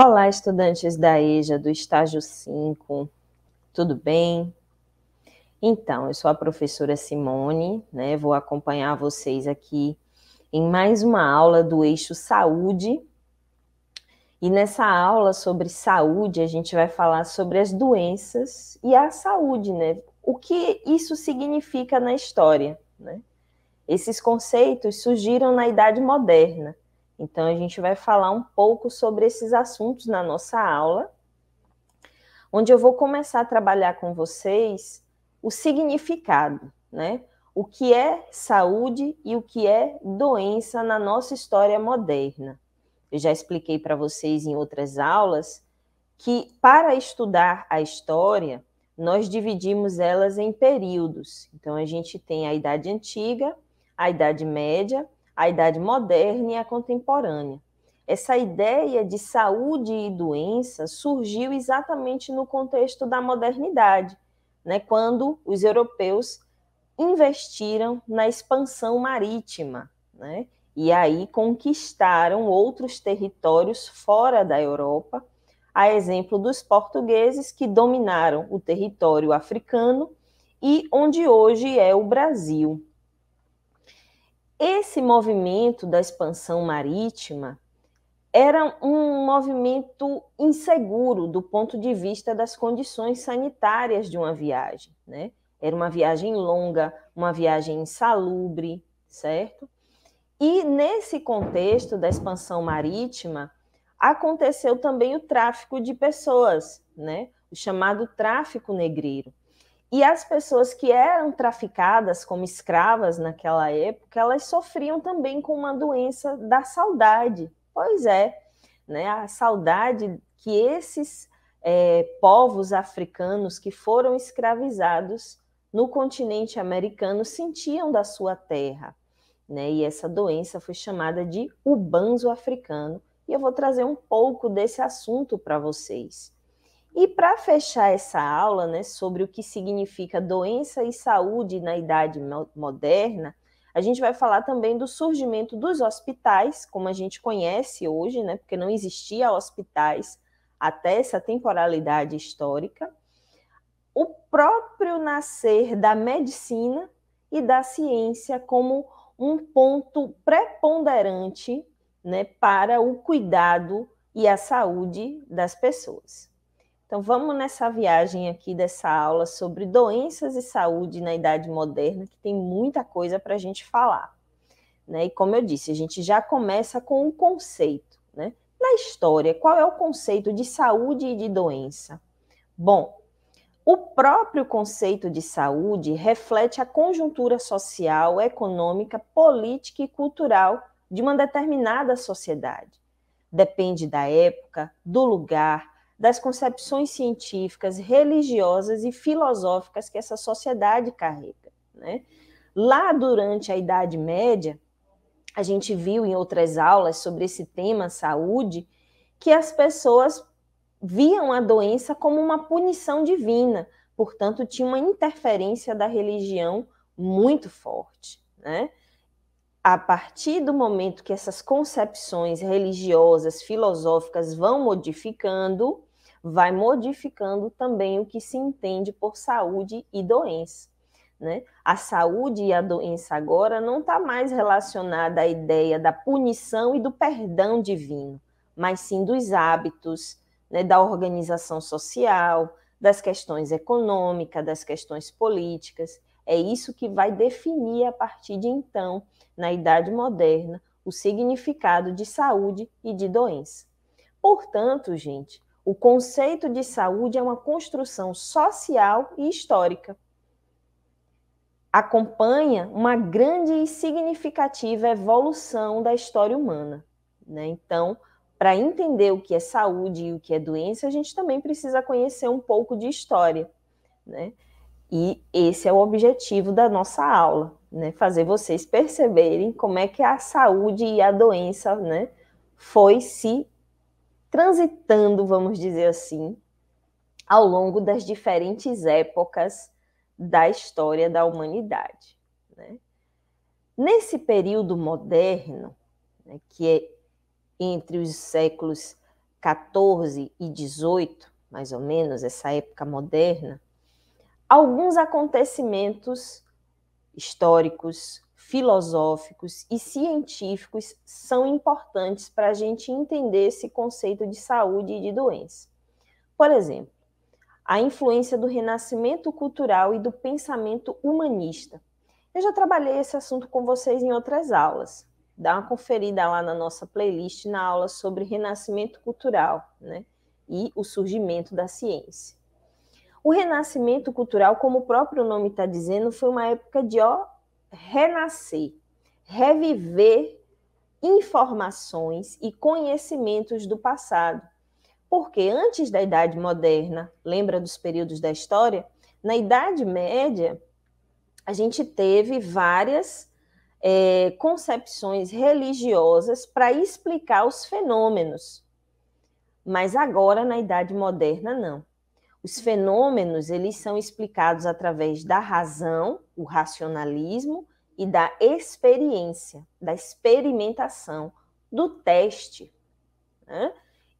Olá, estudantes da EJA do estágio 5, tudo bem? Então, eu sou a professora Simone, né? Vou acompanhar vocês aqui em mais uma aula do eixo saúde. E nessa aula sobre saúde, a gente vai falar sobre as doenças e a saúde, né? O que isso significa na história, né? Esses conceitos surgiram na Idade Moderna então, a gente vai falar um pouco sobre esses assuntos na nossa aula, onde eu vou começar a trabalhar com vocês o significado, né? O que é saúde e o que é doença na nossa história moderna. Eu já expliquei para vocês em outras aulas que, para estudar a história, nós dividimos elas em períodos. Então, a gente tem a Idade Antiga, a Idade Média a idade moderna e a contemporânea. Essa ideia de saúde e doença surgiu exatamente no contexto da modernidade, né, quando os europeus investiram na expansão marítima, né, e aí conquistaram outros territórios fora da Europa, a exemplo dos portugueses que dominaram o território africano e onde hoje é o Brasil. Esse movimento da expansão marítima era um movimento inseguro do ponto de vista das condições sanitárias de uma viagem, né? Era uma viagem longa, uma viagem insalubre, certo? E nesse contexto da expansão marítima, aconteceu também o tráfico de pessoas, né? O chamado tráfico negreiro. E as pessoas que eram traficadas como escravas naquela época, elas sofriam também com uma doença da saudade. Pois é, né? A saudade que esses é, povos africanos que foram escravizados no continente americano sentiam da sua terra. Né? E essa doença foi chamada de ubanzo africano. E eu vou trazer um pouco desse assunto para vocês. E para fechar essa aula né, sobre o que significa doença e saúde na idade moderna, a gente vai falar também do surgimento dos hospitais, como a gente conhece hoje, né, porque não existia hospitais até essa temporalidade histórica, o próprio nascer da medicina e da ciência como um ponto preponderante né, para o cuidado e a saúde das pessoas. Então, vamos nessa viagem aqui dessa aula sobre doenças e saúde na Idade Moderna, que tem muita coisa para a gente falar. Né? E como eu disse, a gente já começa com um conceito. Né? Na história, qual é o conceito de saúde e de doença? Bom, o próprio conceito de saúde reflete a conjuntura social, econômica, política e cultural de uma determinada sociedade. Depende da época, do lugar, das concepções científicas, religiosas e filosóficas que essa sociedade carrega. Né? Lá durante a Idade Média, a gente viu em outras aulas sobre esse tema saúde que as pessoas viam a doença como uma punição divina, portanto, tinha uma interferência da religião muito forte. Né? a partir do momento que essas concepções religiosas, filosóficas vão modificando, vai modificando também o que se entende por saúde e doença. Né? A saúde e a doença agora não está mais relacionada à ideia da punição e do perdão divino, mas sim dos hábitos, né? da organização social, das questões econômicas, das questões políticas. É isso que vai definir a partir de então, na Idade Moderna, o significado de saúde e de doença. Portanto, gente, o conceito de saúde é uma construção social e histórica. Acompanha uma grande e significativa evolução da história humana. Né? Então, para entender o que é saúde e o que é doença, a gente também precisa conhecer um pouco de história. Né? E esse é o objetivo da nossa aula, né? Fazer vocês perceberem como é que a saúde e a doença, né, foi se transitando, vamos dizer assim, ao longo das diferentes épocas da história da humanidade. Né? Nesse período moderno, né, que é entre os séculos 14 e 18, mais ou menos, essa época moderna, alguns acontecimentos históricos, filosóficos e científicos são importantes para a gente entender esse conceito de saúde e de doença. Por exemplo, a influência do renascimento cultural e do pensamento humanista. Eu já trabalhei esse assunto com vocês em outras aulas. Dá uma conferida lá na nossa playlist na aula sobre renascimento cultural né? e o surgimento da ciência. O renascimento cultural, como o próprio nome está dizendo, foi uma época de ó, renascer, reviver informações e conhecimentos do passado. Porque antes da Idade Moderna, lembra dos períodos da história? Na Idade Média, a gente teve várias é, concepções religiosas para explicar os fenômenos. Mas agora, na Idade Moderna, não. Os fenômenos, eles são explicados através da razão, o racionalismo, e da experiência, da experimentação, do teste. Né?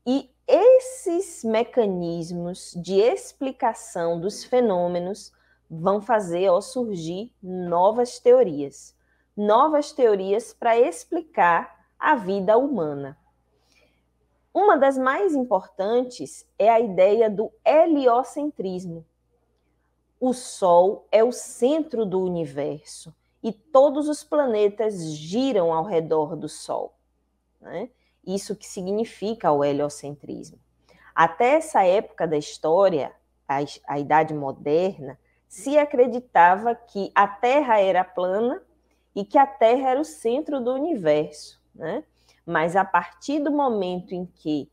E esses mecanismos de explicação dos fenômenos vão fazer surgir novas teorias. Novas teorias para explicar a vida humana. Uma das mais importantes é a ideia do heliocentrismo. O Sol é o centro do universo e todos os planetas giram ao redor do Sol. Né? Isso que significa o heliocentrismo. Até essa época da história, a, a Idade Moderna, se acreditava que a Terra era plana e que a Terra era o centro do universo. Né? Mas a partir do momento em que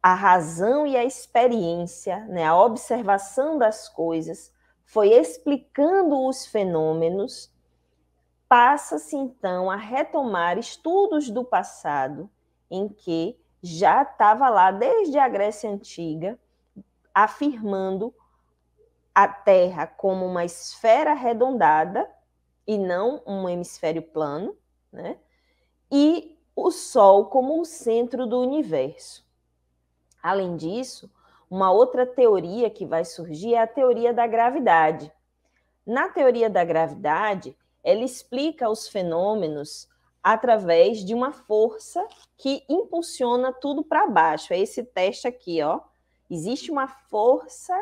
a razão e a experiência, né, a observação das coisas, foi explicando os fenômenos, passa-se então a retomar estudos do passado, em que já estava lá desde a Grécia Antiga, afirmando a Terra como uma esfera arredondada e não um hemisfério plano, né? E o Sol como o centro do universo. Além disso, uma outra teoria que vai surgir é a teoria da gravidade. Na teoria da gravidade, ela explica os fenômenos através de uma força que impulsiona tudo para baixo. É esse teste aqui, ó. Existe uma força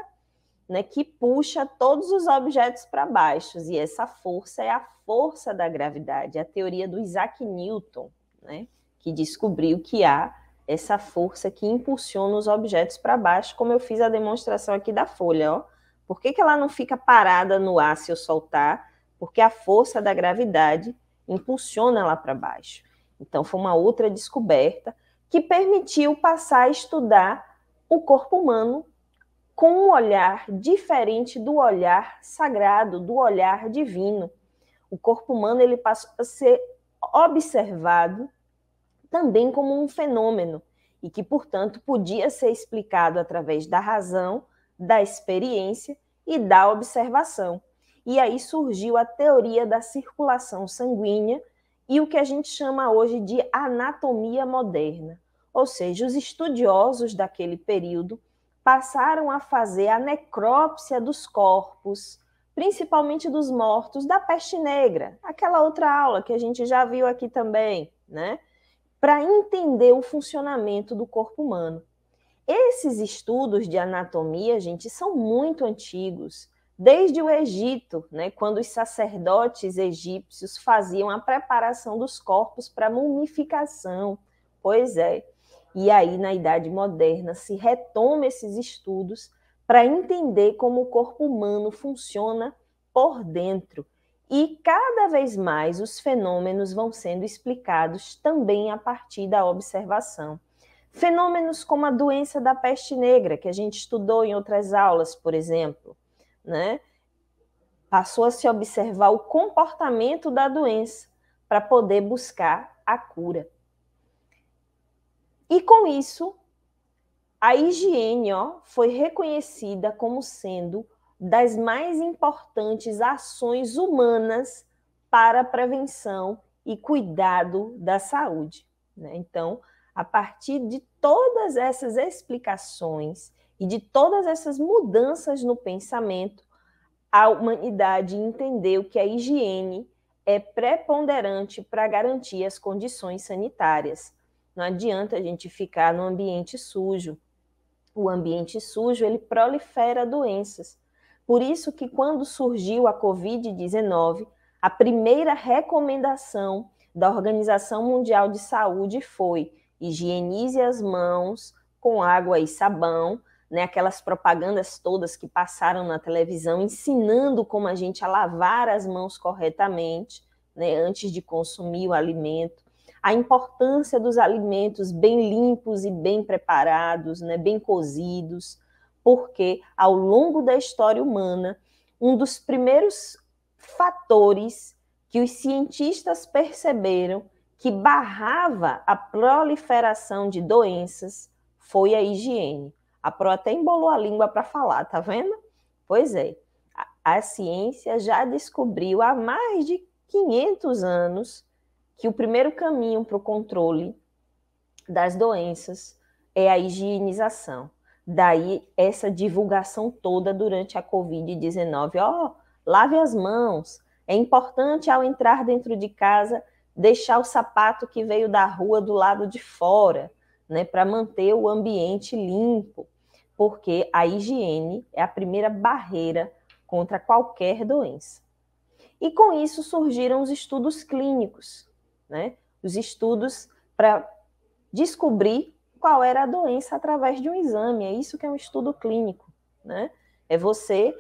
né, que puxa todos os objetos para baixo, e essa força é a força da gravidade, é a teoria do Isaac Newton né? Que descobriu que há essa força que impulsiona os objetos para baixo, como eu fiz a demonstração aqui da folha, ó. Por que, que ela não fica parada no ar se eu soltar? Porque a força da gravidade impulsiona ela para baixo. Então, foi uma outra descoberta que permitiu passar a estudar o corpo humano com um olhar diferente do olhar sagrado, do olhar divino. O corpo humano ele passou a ser observado também como um fenômeno e que, portanto, podia ser explicado através da razão, da experiência e da observação. E aí surgiu a teoria da circulação sanguínea e o que a gente chama hoje de anatomia moderna. Ou seja, os estudiosos daquele período passaram a fazer a necrópsia dos corpos, principalmente dos mortos da peste negra, aquela outra aula que a gente já viu aqui também, né? para entender o funcionamento do corpo humano. Esses estudos de anatomia, gente, são muito antigos, desde o Egito, né, quando os sacerdotes egípcios faziam a preparação dos corpos para mumificação. Pois é. E aí, na Idade Moderna, se retoma esses estudos para entender como o corpo humano funciona por dentro, e cada vez mais os fenômenos vão sendo explicados também a partir da observação. Fenômenos como a doença da peste negra, que a gente estudou em outras aulas, por exemplo, né? Passou a se observar o comportamento da doença para poder buscar a cura. E com isso, a higiene ó, foi reconhecida como sendo das mais importantes ações humanas para prevenção e cuidado da saúde. Né? Então, a partir de todas essas explicações e de todas essas mudanças no pensamento, a humanidade entendeu que a higiene é preponderante para garantir as condições sanitárias. Não adianta a gente ficar no ambiente sujo. O ambiente sujo ele prolifera doenças. Por isso que quando surgiu a COVID-19, a primeira recomendação da Organização Mundial de Saúde foi: higienize as mãos com água e sabão, né, aquelas propagandas todas que passaram na televisão ensinando como a gente a lavar as mãos corretamente, né, antes de consumir o alimento, a importância dos alimentos bem limpos e bem preparados, né, bem cozidos, porque ao longo da história humana, um dos primeiros fatores que os cientistas perceberam que barrava a proliferação de doenças foi a higiene. A Pro até embolou a língua para falar, tá vendo? Pois é, a, a ciência já descobriu há mais de 500 anos que o primeiro caminho para o controle das doenças é a higienização daí essa divulgação toda durante a Covid-19. Ó, oh, lave as mãos. É importante ao entrar dentro de casa deixar o sapato que veio da rua do lado de fora, né, para manter o ambiente limpo, porque a higiene é a primeira barreira contra qualquer doença. E com isso surgiram os estudos clínicos, né? Os estudos para descobrir qual era a doença através de um exame. É isso que é um estudo clínico, né? É você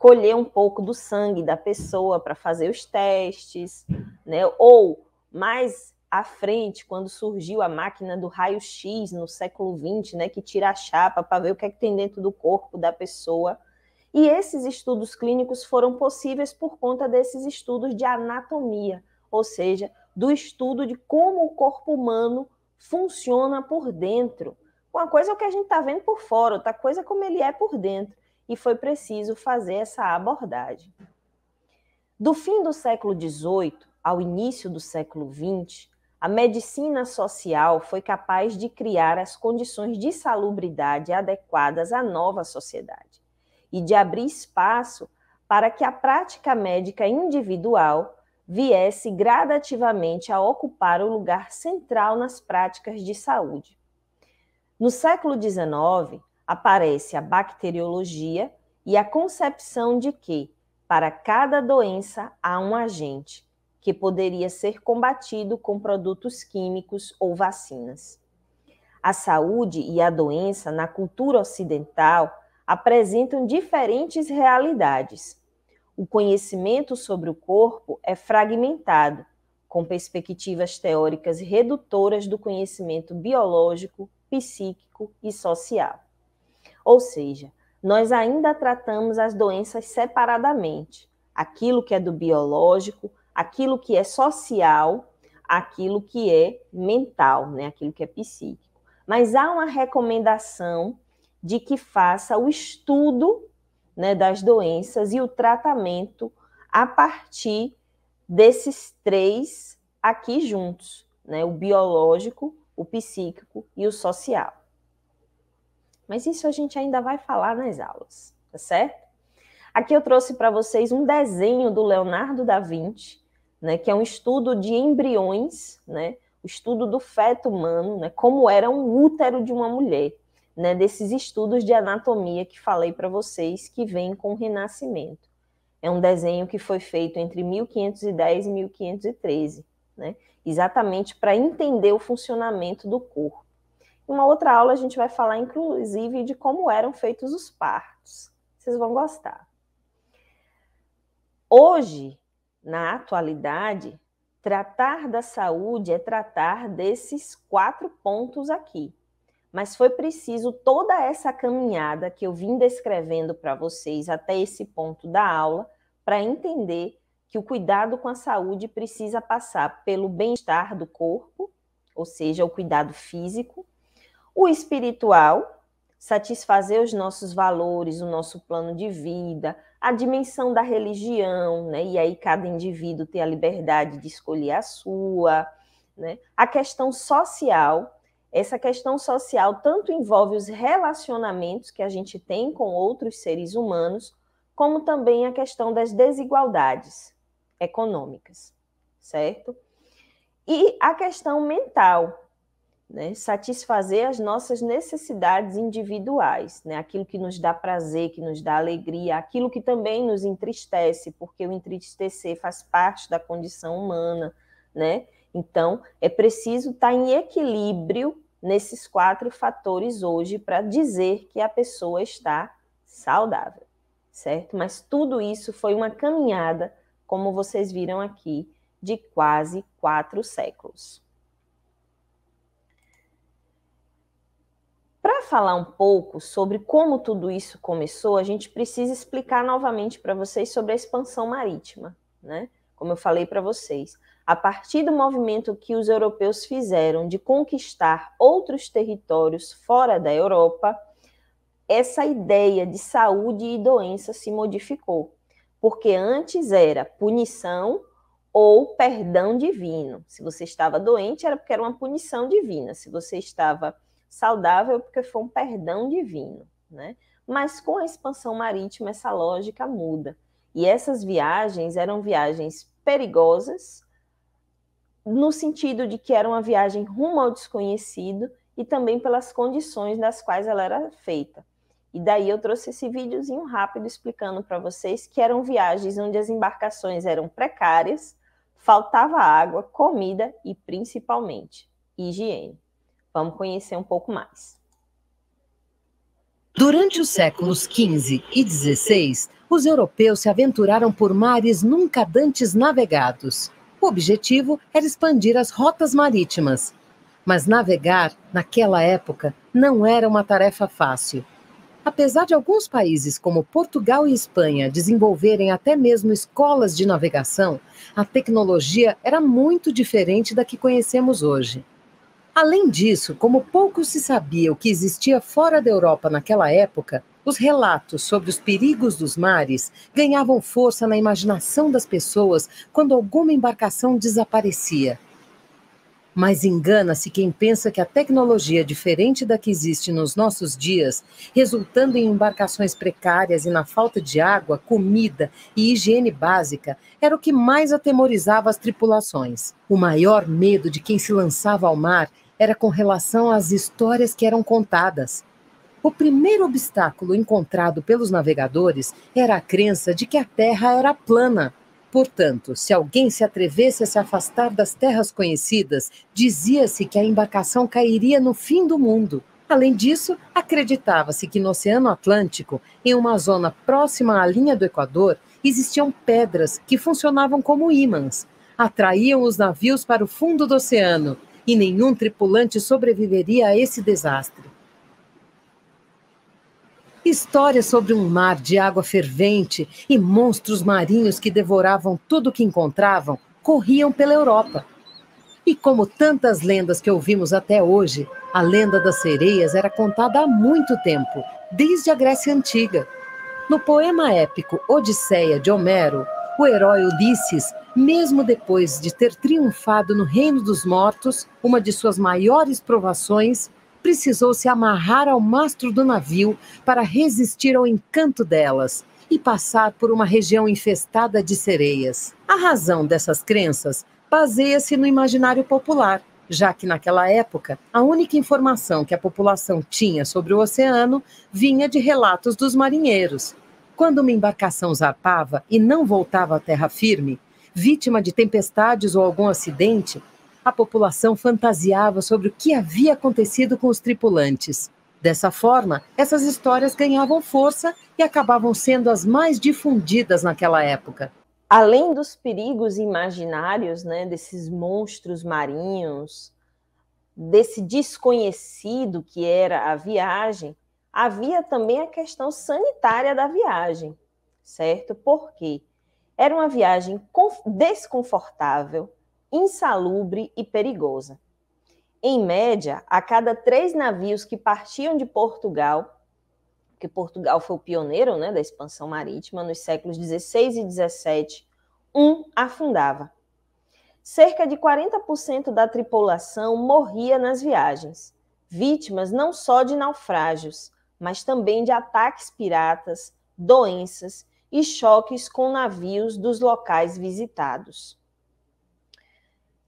colher um pouco do sangue da pessoa para fazer os testes, né? Ou mais à frente, quando surgiu a máquina do raio-x no século XX, né, que tira a chapa para ver o que é que tem dentro do corpo da pessoa. E esses estudos clínicos foram possíveis por conta desses estudos de anatomia, ou seja, do estudo de como o corpo humano funciona por dentro. Uma coisa é o que a gente está vendo por fora, outra coisa é como ele é por dentro. E foi preciso fazer essa abordagem. Do fim do século XVIII ao início do século XX, a medicina social foi capaz de criar as condições de salubridade adequadas à nova sociedade e de abrir espaço para que a prática médica individual viesse gradativamente a ocupar o lugar central nas práticas de saúde. No século XIX, aparece a bacteriologia e a concepção de que, para cada doença, há um agente, que poderia ser combatido com produtos químicos ou vacinas. A saúde e a doença na cultura ocidental apresentam diferentes realidades o conhecimento sobre o corpo é fragmentado, com perspectivas teóricas redutoras do conhecimento biológico, psíquico e social. Ou seja, nós ainda tratamos as doenças separadamente, aquilo que é do biológico, aquilo que é social, aquilo que é mental, né, aquilo que é psíquico. Mas há uma recomendação de que faça o estudo né, das doenças e o tratamento a partir desses três aqui juntos, né, o biológico, o psíquico e o social. Mas isso a gente ainda vai falar nas aulas, tá certo? Aqui eu trouxe para vocês um desenho do Leonardo da Vinci, né, que é um estudo de embriões, né, o estudo do feto humano, né, como era um útero de uma mulher né, desses estudos de anatomia que falei para vocês, que vem com o Renascimento. É um desenho que foi feito entre 1510 e 1513, né, exatamente para entender o funcionamento do corpo. Em uma outra aula, a gente vai falar, inclusive, de como eram feitos os partos. Vocês vão gostar. Hoje, na atualidade, tratar da saúde é tratar desses quatro pontos aqui: mas foi preciso toda essa caminhada que eu vim descrevendo para vocês até esse ponto da aula para entender que o cuidado com a saúde precisa passar pelo bem-estar do corpo, ou seja, o cuidado físico, o espiritual, satisfazer os nossos valores, o nosso plano de vida, a dimensão da religião, né? E aí cada indivíduo tem a liberdade de escolher a sua, né? A questão social, essa questão social tanto envolve os relacionamentos que a gente tem com outros seres humanos, como também a questão das desigualdades econômicas, certo? E a questão mental, né? satisfazer as nossas necessidades individuais, né? aquilo que nos dá prazer, que nos dá alegria, aquilo que também nos entristece, porque o entristecer faz parte da condição humana, né? Então, é preciso estar tá em equilíbrio nesses quatro fatores hoje para dizer que a pessoa está saudável, certo? Mas tudo isso foi uma caminhada, como vocês viram aqui, de quase quatro séculos. Para falar um pouco sobre como tudo isso começou, a gente precisa explicar novamente para vocês sobre a expansão marítima, né? Como eu falei para vocês, a partir do movimento que os europeus fizeram de conquistar outros territórios fora da Europa, essa ideia de saúde e doença se modificou, porque antes era punição ou perdão divino. Se você estava doente, era porque era uma punição divina. Se você estava saudável, é porque foi um perdão divino, né? Mas com a expansão marítima essa lógica muda. E essas viagens eram viagens perigosas, no sentido de que era uma viagem rumo ao desconhecido e também pelas condições nas quais ela era feita. E daí eu trouxe esse videozinho rápido explicando para vocês que eram viagens onde as embarcações eram precárias, faltava água, comida e principalmente higiene. Vamos conhecer um pouco mais. Durante os séculos XV e XVI, os europeus se aventuraram por mares nunca dantes navegados. O objetivo era expandir as rotas marítimas. Mas navegar, naquela época, não era uma tarefa fácil. Apesar de alguns países, como Portugal e Espanha, desenvolverem até mesmo escolas de navegação, a tecnologia era muito diferente da que conhecemos hoje. Além disso, como pouco se sabia o que existia fora da Europa naquela época, os relatos sobre os perigos dos mares ganhavam força na imaginação das pessoas quando alguma embarcação desaparecia. Mas engana-se quem pensa que a tecnologia diferente da que existe nos nossos dias, resultando em embarcações precárias e na falta de água, comida e higiene básica, era o que mais atemorizava as tripulações. O maior medo de quem se lançava ao mar era com relação às histórias que eram contadas. O primeiro obstáculo encontrado pelos navegadores era a crença de que a Terra era plana. Portanto, se alguém se atrevesse a se afastar das terras conhecidas, dizia-se que a embarcação cairia no fim do mundo. Além disso, acreditava-se que no Oceano Atlântico, em uma zona próxima à linha do Equador, existiam pedras que funcionavam como ímãs. Atraíam os navios para o fundo do oceano e nenhum tripulante sobreviveria a esse desastre. Histórias sobre um mar de água fervente e monstros marinhos que devoravam tudo o que encontravam corriam pela Europa. E como tantas lendas que ouvimos até hoje, a lenda das sereias era contada há muito tempo, desde a Grécia Antiga. No poema épico Odisseia de Homero, o herói Ulisses, mesmo depois de ter triunfado no Reino dos Mortos, uma de suas maiores provações, precisou se amarrar ao mastro do navio para resistir ao encanto delas e passar por uma região infestada de sereias. A razão dessas crenças baseia-se no imaginário popular, já que naquela época a única informação que a população tinha sobre o oceano vinha de relatos dos marinheiros. Quando uma embarcação zarpava e não voltava à terra firme, vítima de tempestades ou algum acidente, a população fantasiava sobre o que havia acontecido com os tripulantes. Dessa forma, essas histórias ganhavam força e acabavam sendo as mais difundidas naquela época. Além dos perigos imaginários, né, desses monstros marinhos, desse desconhecido que era a viagem, havia também a questão sanitária da viagem, certo? Porque era uma viagem desconfortável, insalubre e perigosa. Em média, a cada três navios que partiam de Portugal, porque Portugal foi o pioneiro né, da expansão marítima nos séculos 16 e 17, um afundava. Cerca de 40% da tripulação morria nas viagens, vítimas não só de naufrágios, mas também de ataques piratas, doenças e choques com navios dos locais visitados.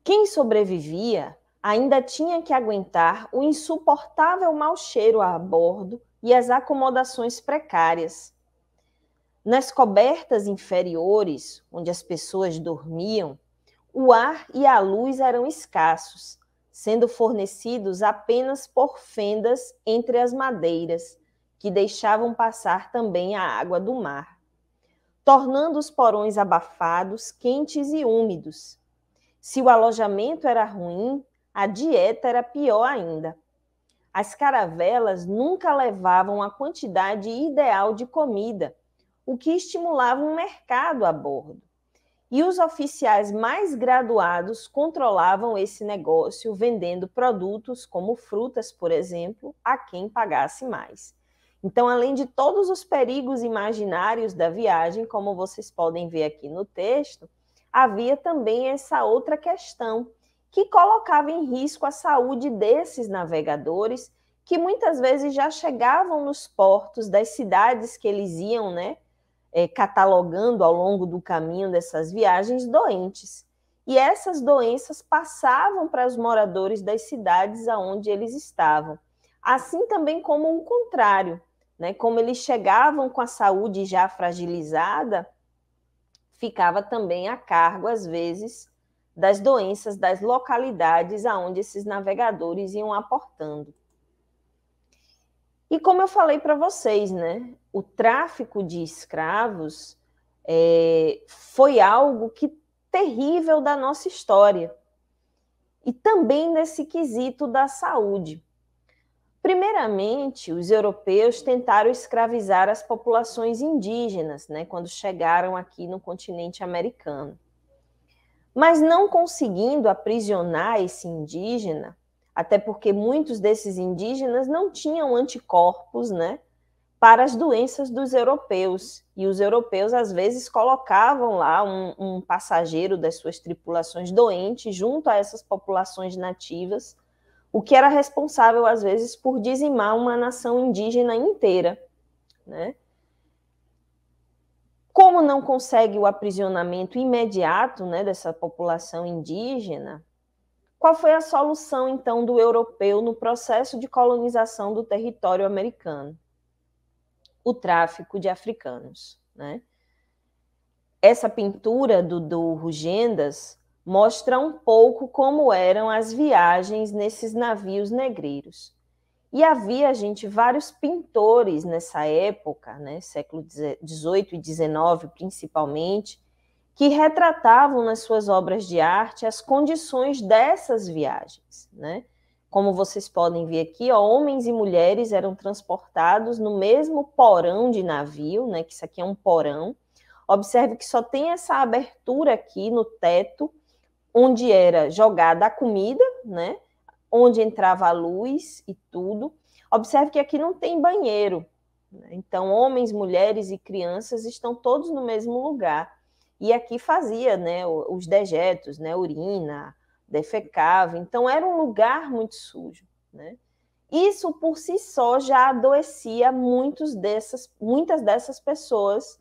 Quem sobrevivia ainda tinha que aguentar o insuportável mau cheiro a bordo e as acomodações precárias. Nas cobertas inferiores, onde as pessoas dormiam, o ar e a luz eram escassos, sendo fornecidos apenas por fendas entre as madeiras, que deixavam passar também a água do mar, tornando os porões abafados, quentes e úmidos. Se o alojamento era ruim, a dieta era pior ainda. As caravelas nunca levavam a quantidade ideal de comida, o que estimulava um mercado a bordo. E os oficiais mais graduados controlavam esse negócio, vendendo produtos como frutas, por exemplo, a quem pagasse mais. Então, além de todos os perigos imaginários da viagem, como vocês podem ver aqui no texto, havia também essa outra questão que colocava em risco a saúde desses navegadores que muitas vezes já chegavam nos portos das cidades que eles iam, né, é, catalogando ao longo do caminho dessas viagens doentes. E essas doenças passavam para os moradores das cidades aonde eles estavam. Assim também como o contrário, né? Como eles chegavam com a saúde já fragilizada, ficava também a cargo, às vezes, das doenças das localidades aonde esses navegadores iam aportando. E como eu falei para vocês, né, o tráfico de escravos é, foi algo que terrível da nossa história. E também nesse quesito da saúde. Primeiramente, os europeus tentaram escravizar as populações indígenas, né, quando chegaram aqui no continente americano. Mas não conseguindo aprisionar esse indígena, até porque muitos desses indígenas não tinham anticorpos, né, para as doenças dos europeus. E os europeus, às vezes, colocavam lá um, um, passageiro das suas tripulações doente junto a essas populações nativas o que era responsável, às vezes, por dizimar uma nação indígena inteira. Né? Como não consegue o aprisionamento imediato né, dessa população indígena, qual foi a solução, então, do europeu no processo de colonização do território americano? O tráfico de africanos. Né? Essa pintura do, do Rugendas mostra um pouco como eram as viagens nesses navios negreiros. E havia, gente, vários pintores nessa época, né, século XVIII e XIX principalmente, que retratavam nas suas obras de arte as condições dessas viagens. Né? Como vocês podem ver aqui, ó, homens e mulheres eram transportados no mesmo porão de navio, né, que isso aqui é um porão. Observe que só tem essa abertura aqui no teto, onde era jogada a comida, né? Onde entrava a luz e tudo. Observe que aqui não tem banheiro. Né? Então, homens, mulheres e crianças estão todos no mesmo lugar. E aqui fazia, né, os dejetos, né, urina, defecava. Então, era um lugar muito sujo, né? Isso por si só já adoecia muitos dessas, muitas dessas pessoas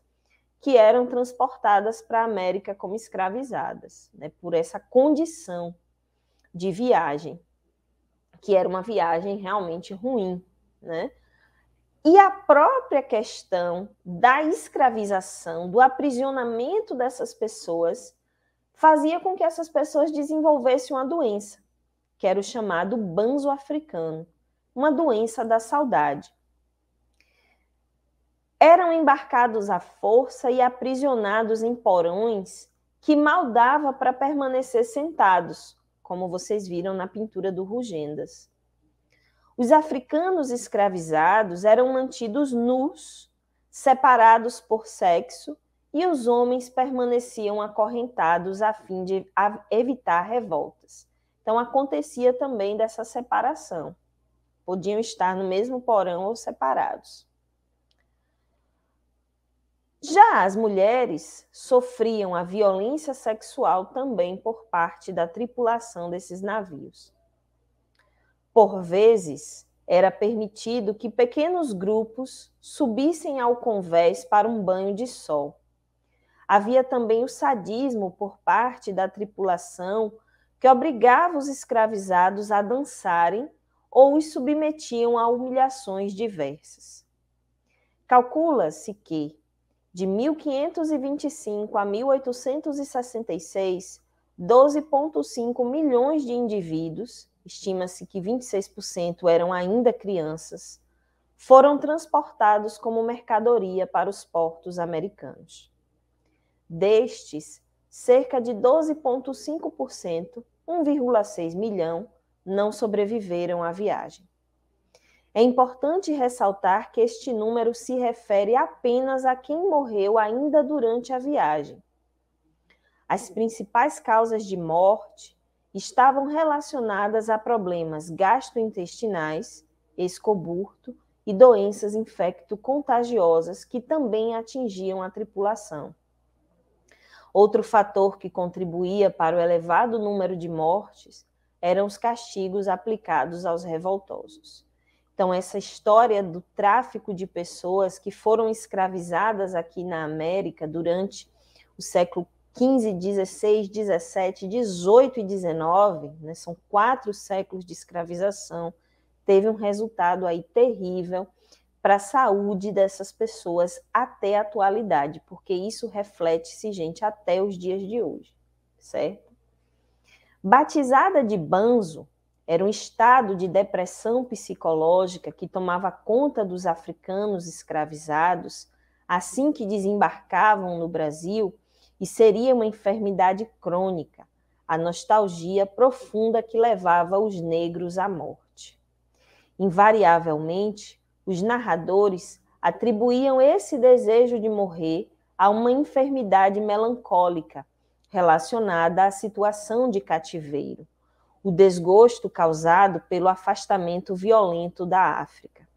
que eram transportadas para a América como escravizadas, né, por essa condição de viagem, que era uma viagem realmente ruim. Né? E a própria questão da escravização, do aprisionamento dessas pessoas, fazia com que essas pessoas desenvolvessem uma doença, que era o chamado banzo africano, uma doença da saudade. Eram embarcados à força e aprisionados em porões que mal dava para permanecer sentados, como vocês viram na pintura do Rugendas. Os africanos escravizados eram mantidos nus, separados por sexo, e os homens permaneciam acorrentados a fim de evitar revoltas. Então acontecia também dessa separação. Podiam estar no mesmo porão ou separados. Já as mulheres sofriam a violência sexual também por parte da tripulação desses navios. Por vezes, era permitido que pequenos grupos subissem ao convés para um banho de sol. Havia também o sadismo por parte da tripulação, que obrigava os escravizados a dançarem ou os submetiam a humilhações diversas. Calcula-se que, de 1525 a 1866, 12,5 milhões de indivíduos, estima-se que 26% eram ainda crianças, foram transportados como mercadoria para os portos americanos. Destes, cerca de 12,5%, 1,6 milhão, não sobreviveram à viagem. É importante ressaltar que este número se refere apenas a quem morreu ainda durante a viagem. As principais causas de morte estavam relacionadas a problemas gastrointestinais, escoburto e doenças infecto-contagiosas que também atingiam a tripulação. Outro fator que contribuía para o elevado número de mortes eram os castigos aplicados aos revoltosos. Então, essa história do tráfico de pessoas que foram escravizadas aqui na América durante o século XV, XVI, XVII, XVIII e XIX, né, são quatro séculos de escravização, teve um resultado aí terrível para a saúde dessas pessoas até a atualidade, porque isso reflete-se, gente, até os dias de hoje, certo? Batizada de Banzo, era um estado de depressão psicológica que tomava conta dos africanos escravizados assim que desembarcavam no Brasil e seria uma enfermidade crônica, a nostalgia profunda que levava os negros à morte. Invariavelmente, os narradores atribuíam esse desejo de morrer a uma enfermidade melancólica relacionada à situação de cativeiro o desgosto causado pelo afastamento violento da África,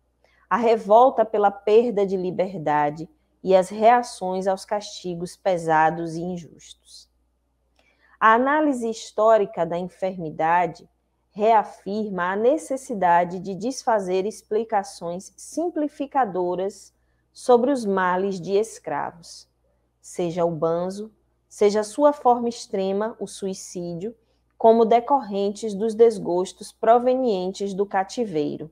a revolta pela perda de liberdade e as reações aos castigos pesados e injustos. A análise histórica da enfermidade reafirma a necessidade de desfazer explicações simplificadoras sobre os males de escravos, seja o banzo, seja sua forma extrema, o suicídio, como decorrentes dos desgostos provenientes do cativeiro.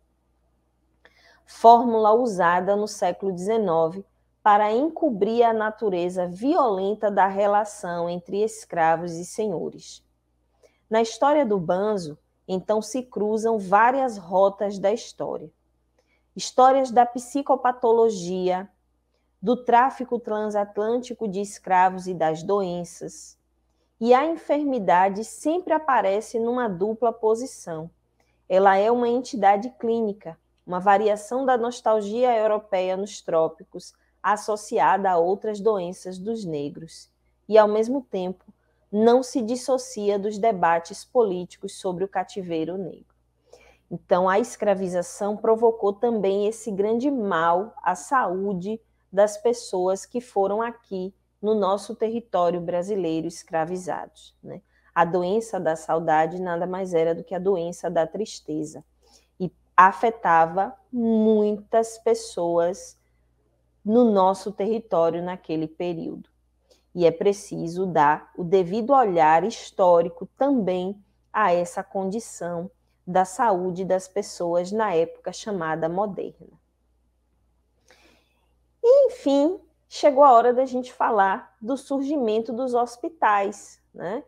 Fórmula usada no século XIX para encobrir a natureza violenta da relação entre escravos e senhores. Na história do banzo, então se cruzam várias rotas da história. Histórias da psicopatologia, do tráfico transatlântico de escravos e das doenças, e a enfermidade sempre aparece numa dupla posição. Ela é uma entidade clínica, uma variação da nostalgia europeia nos trópicos, associada a outras doenças dos negros, e ao mesmo tempo não se dissocia dos debates políticos sobre o cativeiro negro. Então, a escravização provocou também esse grande mal à saúde das pessoas que foram aqui no nosso território brasileiro escravizados. Né? A doença da saudade nada mais era do que a doença da tristeza e afetava muitas pessoas no nosso território naquele período. E é preciso dar o devido olhar histórico também a essa condição da saúde das pessoas na época chamada moderna. E, enfim, chegou a hora da gente falar do surgimento dos hospitais, né?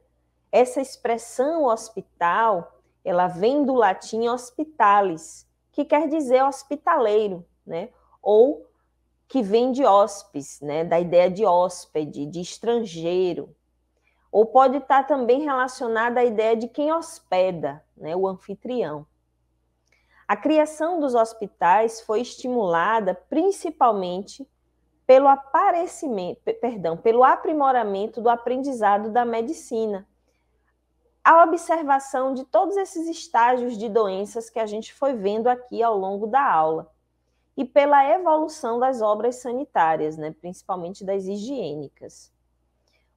Essa expressão hospital, ela vem do latim hospitalis, que quer dizer hospitaleiro, né? Ou que vem de hospes, né? Da ideia de hóspede, de estrangeiro. Ou pode estar também relacionada à ideia de quem hospeda, né? O anfitrião. A criação dos hospitais foi estimulada principalmente pelo aparecimento, perdão, pelo aprimoramento do aprendizado da medicina. A observação de todos esses estágios de doenças que a gente foi vendo aqui ao longo da aula e pela evolução das obras sanitárias, né, principalmente das higiênicas.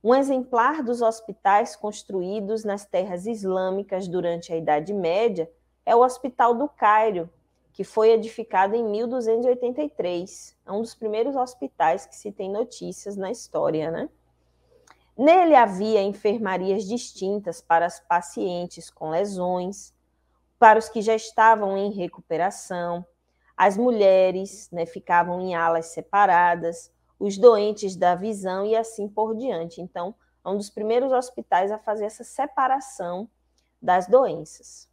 Um exemplar dos hospitais construídos nas terras islâmicas durante a Idade Média é o Hospital do Cairo, que foi edificado em 1283. É um dos primeiros hospitais que se tem notícias na história, né? Nele havia enfermarias distintas para os pacientes com lesões, para os que já estavam em recuperação, as mulheres né, ficavam em alas separadas, os doentes da visão e assim por diante. Então, é um dos primeiros hospitais a fazer essa separação das doenças.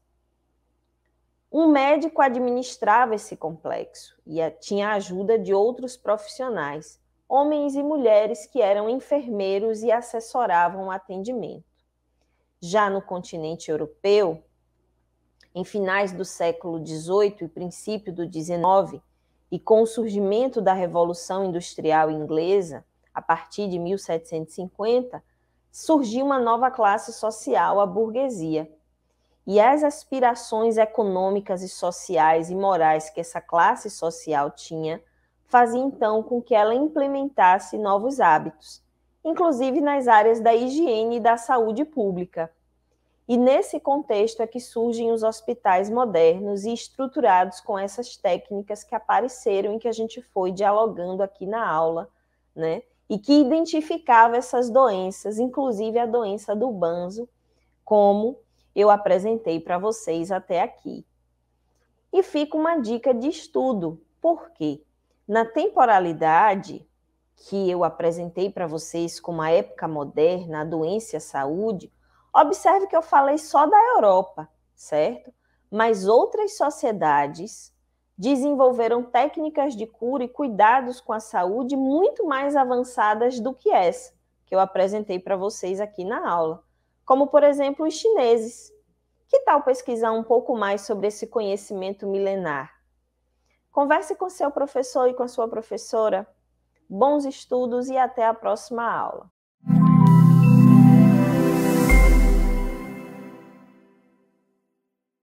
Um médico administrava esse complexo e eh, tinha a ajuda de outros profissionais, homens e mulheres que eram enfermeiros e assessoravam o atendimento. Já no continente europeu, em finais do século XVIII e princípio do XIX, e com o surgimento da Revolução Industrial Inglesa, a partir de 1750, surgiu uma nova classe social, a burguesia e as aspirações econômicas e sociais e morais que essa classe social tinha fazia então com que ela implementasse novos hábitos, inclusive nas áreas da higiene e da saúde pública. E nesse contexto é que surgem os hospitais modernos e estruturados com essas técnicas que apareceram e que a gente foi dialogando aqui na aula, né? E que identificava essas doenças, inclusive a doença do banzo, como eu apresentei para vocês até aqui. E fica uma dica de estudo, porque na temporalidade que eu apresentei para vocês como a época moderna, a doença e a saúde, observe que eu falei só da Europa, certo? Mas outras sociedades desenvolveram técnicas de cura e cuidados com a saúde muito mais avançadas do que essa que eu apresentei para vocês aqui na aula como, por exemplo, os chineses. Que tal pesquisar um pouco mais sobre esse conhecimento milenar? Converse com seu professor e com a sua professora. Bons estudos e até a próxima aula.